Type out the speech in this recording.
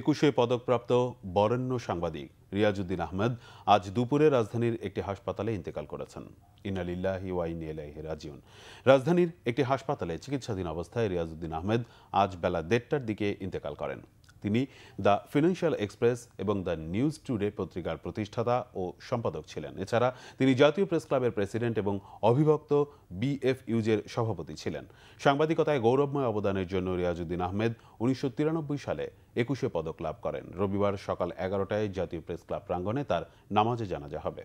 একুশে পদকপ্রাপ্ত বরেণ্য সাংবাদিক রিয়াজুদ্দিন আহমেদ আজ দুপুরে রাজধানীর একটি হাসপাতালে ইন্তেকাল করেছেন রাজিউন রাজধানীর একটি হাসপাতালে চিকিৎসাধীন অবস্থায় রিয়াজুদ্দিন আহমেদ আজ বেলা দেড়টার দিকে ইন্তেকাল করেন তিনি দ্য ফিনান্সিয়াল এক্সপ্রেস এবং দ্য নিউজ টুডে পত্রিকার প্রতিষ্ঠাতা ও সম্পাদক ছিলেন এছাড়া তিনি জাতীয় প্রেস ক্লাবের প্রেসিডেন্ট এবং অবিভক্ত বিএফইউজের সভাপতি ছিলেন সাংবাদিকতায় গৌরবময় অবদানের জন্য রিয়াজুদ্দিন আহমেদ উনিশশো সালে একুশে পদক লাভ করেন রবিবার সকাল এগারোটায় জাতীয় প্রেস ক্লাব প্রাঙ্গনে তার নামাজে জানাজা হবে